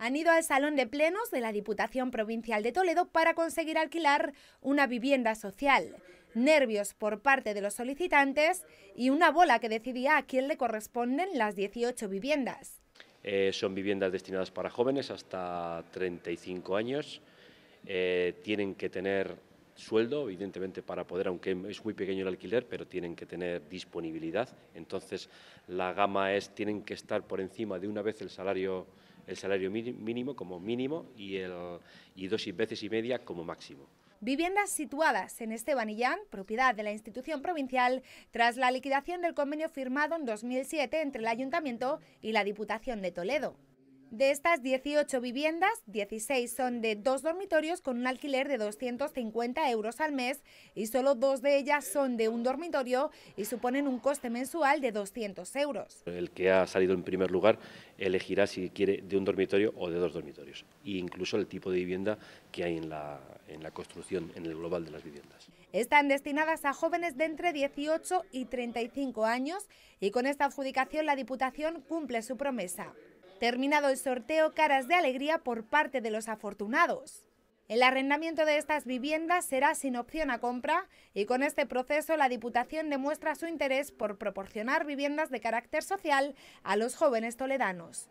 han ido al Salón de Plenos de la Diputación Provincial de Toledo para conseguir alquilar una vivienda social. Nervios por parte de los solicitantes y una bola que decidía a quién le corresponden las 18 viviendas. Eh, son viviendas destinadas para jóvenes hasta 35 años. Eh, tienen que tener sueldo, evidentemente, para poder, aunque es muy pequeño el alquiler, pero tienen que tener disponibilidad. Entonces, la gama es, tienen que estar por encima de una vez el salario el salario mínimo como mínimo y, el, y dos veces y media como máximo. Viviendas situadas en Estebanillán, propiedad de la institución provincial, tras la liquidación del convenio firmado en 2007 entre el Ayuntamiento y la Diputación de Toledo. De estas 18 viviendas, 16 son de dos dormitorios con un alquiler de 250 euros al mes y solo dos de ellas son de un dormitorio y suponen un coste mensual de 200 euros. El que ha salido en primer lugar elegirá si quiere de un dormitorio o de dos dormitorios e incluso el tipo de vivienda que hay en la, en la construcción, en el global de las viviendas. Están destinadas a jóvenes de entre 18 y 35 años y con esta adjudicación la Diputación cumple su promesa. Terminado el sorteo, caras de alegría por parte de los afortunados. El arrendamiento de estas viviendas será sin opción a compra y con este proceso la Diputación demuestra su interés por proporcionar viviendas de carácter social a los jóvenes toledanos.